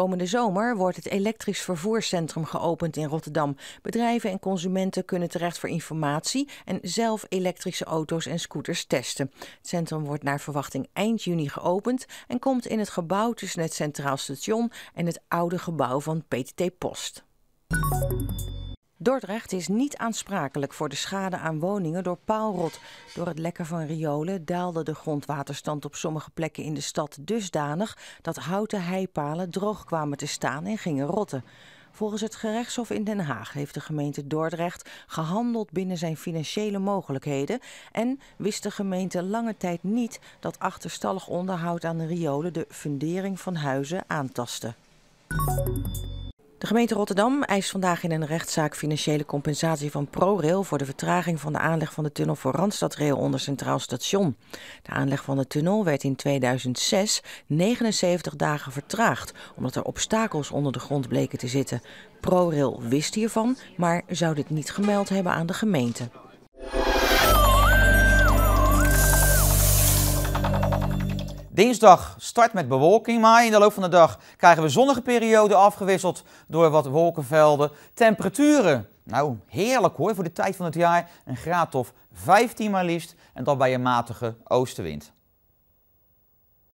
Komende zomer wordt het elektrisch vervoerscentrum geopend in Rotterdam. Bedrijven en consumenten kunnen terecht voor informatie en zelf elektrische auto's en scooters testen. Het centrum wordt naar verwachting eind juni geopend en komt in het gebouw tussen het Centraal Station en het oude gebouw van PTT Post. Dordrecht is niet aansprakelijk voor de schade aan woningen door paalrot. Door het lekken van riolen daalde de grondwaterstand op sommige plekken in de stad dusdanig dat houten heipalen droog kwamen te staan en gingen rotten. Volgens het gerechtshof in Den Haag heeft de gemeente Dordrecht gehandeld binnen zijn financiële mogelijkheden en wist de gemeente lange tijd niet dat achterstallig onderhoud aan de riolen de fundering van huizen aantastte. De gemeente Rotterdam eist vandaag in een rechtszaak financiële compensatie van ProRail voor de vertraging van de aanleg van de tunnel voor Randstadrail onder Centraal Station. De aanleg van de tunnel werd in 2006 79 dagen vertraagd omdat er obstakels onder de grond bleken te zitten. ProRail wist hiervan, maar zou dit niet gemeld hebben aan de gemeente. Dinsdag start met bewolking, maar in de loop van de dag krijgen we zonnige perioden afgewisseld door wat wolkenvelden. Temperaturen, nou heerlijk hoor voor de tijd van het jaar, een graad of 15 maar liefst en dan bij een matige oostenwind.